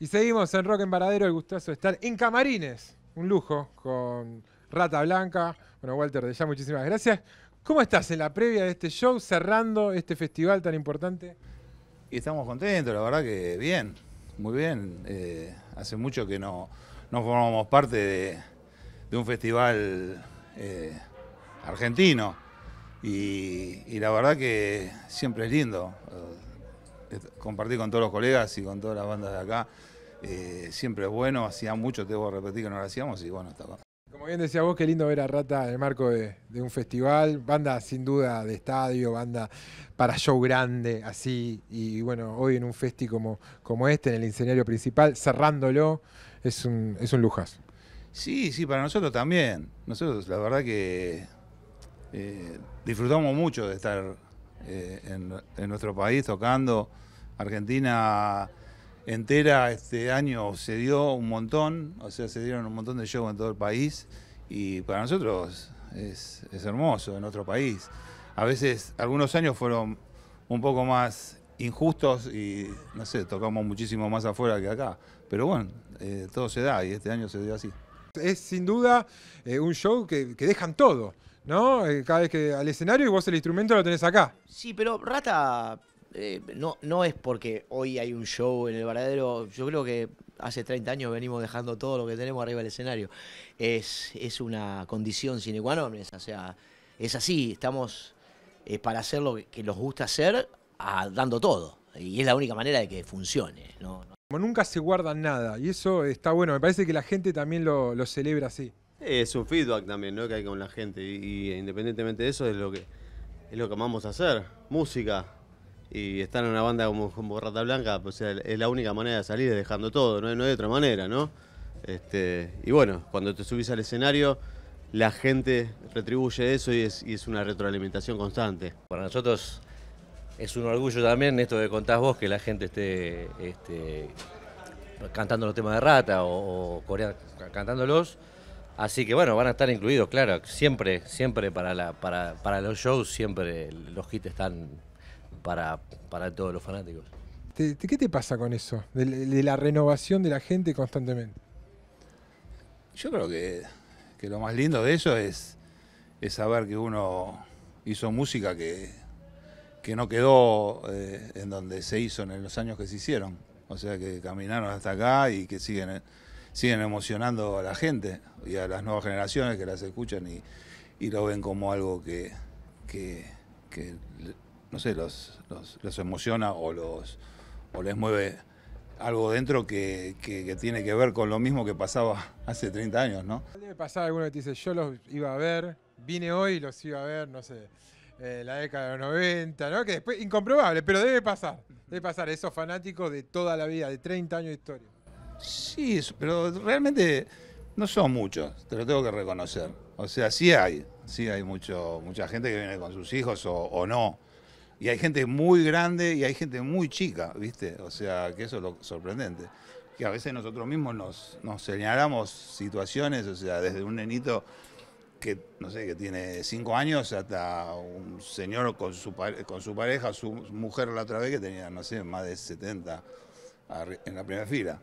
Y seguimos en Rock en Varadero, el gustazo de estar en Camarines, un lujo, con Rata Blanca. Bueno, Walter, de ya muchísimas gracias. ¿Cómo estás en la previa de este show, cerrando este festival tan importante? Y estamos contentos, la verdad que bien, muy bien. Eh, hace mucho que no, no formamos parte de, un festival eh, argentino. Y, la verdad que siempre es lindo eh, compartir con todos los colegas y con todas las bandas de acá. Eh, siempre es bueno, hacía mucho, te voy a repetir que no lo hacíamos y bueno, Como bien decía vos, qué lindo ver a Rata en el marco de, un festival, banda sin duda de estadio, banda para show grande, así, y bueno, hoy en un festi como, como este, en el escenario principal, cerrándolo, es un, es lujazo. Sí, sí, para nosotros también. Nosotros, la verdad que eh, disfrutamos mucho de estar eh, en, nuestro país tocando. Argentina entera este año se dio un montón, o sea, se dieron un montón de shows en todo el país y para nosotros es, hermoso en otro país. A veces algunos años fueron un poco más injustos y no sé, tocamos muchísimo más afuera que acá, pero bueno, eh, todo se da y este año se dio así. Es sin duda eh, un show que, que dejan todo. ¿no? Eh, cada vez que al escenario y vos el instrumento lo tenés acá. Sí, pero Rata eh, no, no es porque hoy hay un show en el Varadero, yo creo que hace 30 años venimos dejando todo lo que tenemos arriba del escenario. Es, una condición sine qua non, o sea, es así, estamos eh, para hacer lo que nos gusta hacer, dando todo. Y es la única manera de que funcione. ¿no? Como nunca se guarda nada, y eso está bueno, me parece que la gente también lo, celebra así. Es un feedback también ¿no? que hay con la gente, y, independientemente de eso es lo que, es lo que amamos hacer, música y estar en una banda como, como Rata Blanca, pues es la única manera de salir es dejando todo, no, hay otra manera, ¿no? Este, y bueno, cuando te subís al escenario, la gente retribuye eso y es, una retroalimentación constante. Para nosotros es un orgullo también esto de contás vos que la gente esté este, cantando los temas de rata o, Corea cantándolos. Así que bueno, van a estar incluidos, claro, siempre, siempre para, la, para, para los shows, siempre los hits están para, todos los fanáticos. ¿Te, qué te pasa con eso? De, la renovación de la gente constantemente. Yo creo que, lo más lindo de eso es, es saber que uno hizo música que, que no quedó eh, en donde se hizo en los años que se hicieron. O sea, que caminaron hasta acá y que siguen, siguen emocionando a la gente y a las nuevas generaciones que las escuchan y, lo ven como algo que, que no sé, los, los, emociona o, los, les mueve algo dentro que, tiene que ver con lo mismo que pasaba hace 30 años, ¿no? ¿Debe pasar alguno que te dice, yo los iba a ver, vine hoy y los iba a ver, no sé, eh, la década de los 90, ¿no? Que después, incomprobable, pero debe pasar, debe pasar, esos fanáticos de toda la vida, de 30 años de historia. Sí, pero realmente no son muchos, te lo tengo que reconocer. O sea, sí hay, sí hay mucho, mucha gente que viene con sus hijos o no. Y hay gente muy grande y hay gente muy chica, ¿viste? O sea, que eso es lo sorprendente. Que a veces nosotros mismos nos, nos señalamos situaciones, o sea, desde un nenito que, no sé, que tiene cinco años hasta un señor con su, con su pareja, su mujer la otra vez que tenía, no sé, más de 70 en la primera fila.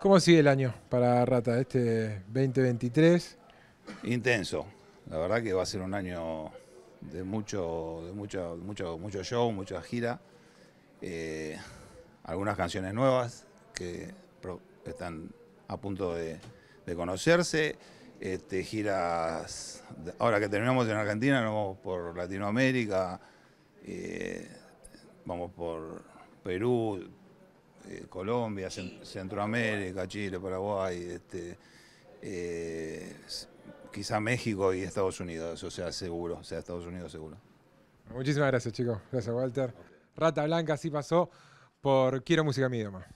¿Cómo sigue el año para Rata, este 2023? Intenso. La verdad que va a ser un año de mucho, de mucho, mucho, mucho show, mucha gira, eh, algunas canciones nuevas que están a punto de, conocerse, este, giras, ahora que terminamos en Argentina, nos vamos por Latinoamérica, eh, vamos por Perú, eh, Colombia, Centroamérica, Chile, Paraguay, este, quizá México y Estados Unidos, o sea, seguro, o sea, Estados Unidos seguro. Muchísimas gracias, chicos. Gracias, Walter. Rata Blanca, sí pasó por Quiero Música Mi Idioma.